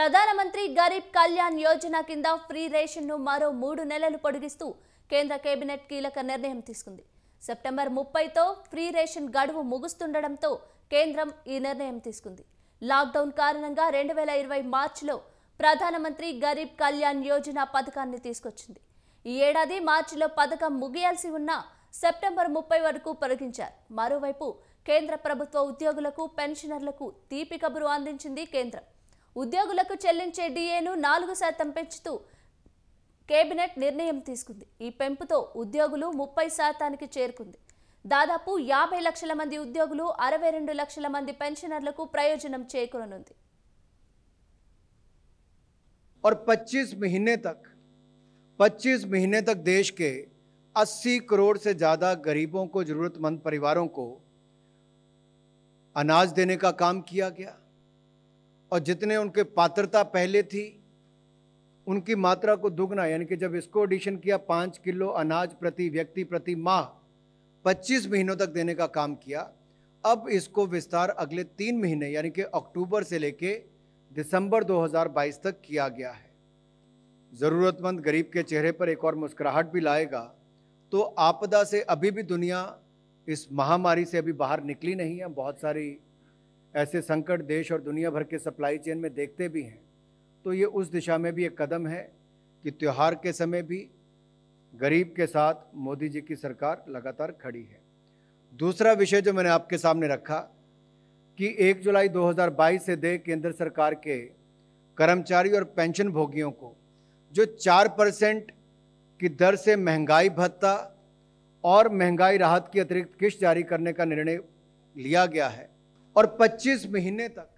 ప్రధానమంత్రి గరీబ్ కళ్యాణ్ యోజన కింద ఫ్రీ రేషన్ను మరో మూడు నెలలు పొడిగిస్తూ కేంద్ర కేబినెట్ కీలక నిర్ణయం తీసుకుంది సెప్టెంబర్ ముప్పైతో ఫ్రీ రేషన్ గడువు ముగుస్తుండడంతో కేంద్రం ఈ నిర్ణయం తీసుకుంది లాక్డౌన్ కారణంగా రెండు వేల ఇరవై మార్చిలో ప్రధానమంత్రి గరీబ్ కళ్యాణ్ యోజన పథకాన్ని తీసుకొచ్చింది ఈ ఏడాది మార్చిలో పథకం ముగియాల్సి ఉన్న సెప్టెంబర్ ముప్పై వరకు పొడిగించారు మరోవైపు కేంద్ర ప్రభుత్వ ఉద్యోగులకు పెన్షనర్లకు తీపి కబురు అందించింది కేంద్రం ఉద్యోగులకు చెల్లించే డిఏను నాలుగు శాతం పెంచుతూ కేబినెట్ నిర్ణయం తీసుకుంది ఈ పెంపుతో ఉద్యోగులు ముప్పై శాతానికి చేరుకుంది దాదాపు యాభై లక్షల మంది ఉద్యోగులు అరవై రెండు లక్షల మంది పెన్షనర్లకు ప్రయోజనం చేకూరనుంది और మహినే తక్ तक మహినే తక్ तक అస్సీ కరోడ్ 80 करोड़ से ज़्यादा गरीबों को దేనే కామ్ కియా अनाज और जितने उनके पात्रता पहले थी उनकी मात्रा को दुगना यानी कि जब इसको एडिशन किया पाँच किलो अनाज प्रति व्यक्ति प्रति माह पच्चीस महीनों तक देने का काम किया अब इसको विस्तार अगले तीन महीने यानी कि अक्टूबर से लेके दिसंबर 2022 तक किया गया है ज़रूरतमंद गरीब के चेहरे पर एक और मुस्कुराहट भी लाएगा तो आपदा से अभी भी दुनिया इस महामारी से अभी बाहर निकली नहीं है बहुत सारी ऐसे संकट देश और दुनिया भर के सप्लाई चेन में देखते भी हैं तो ये उस दिशा में भी एक कदम है कि त्यौहार के समय भी गरीब के साथ मोदी जी की सरकार लगातार खड़ी है दूसरा विषय जो मैंने आपके सामने रखा कि 1 जुलाई 2022 से दे केंद्र सरकार के कर्मचारी और पेंशन भोगियों को जो 4 परसेंट की दर से महंगाई भत्ता और महंगाई राहत की अतिरिक्त किश्त जारी करने का निर्णय लिया गया है और 25 महीने तक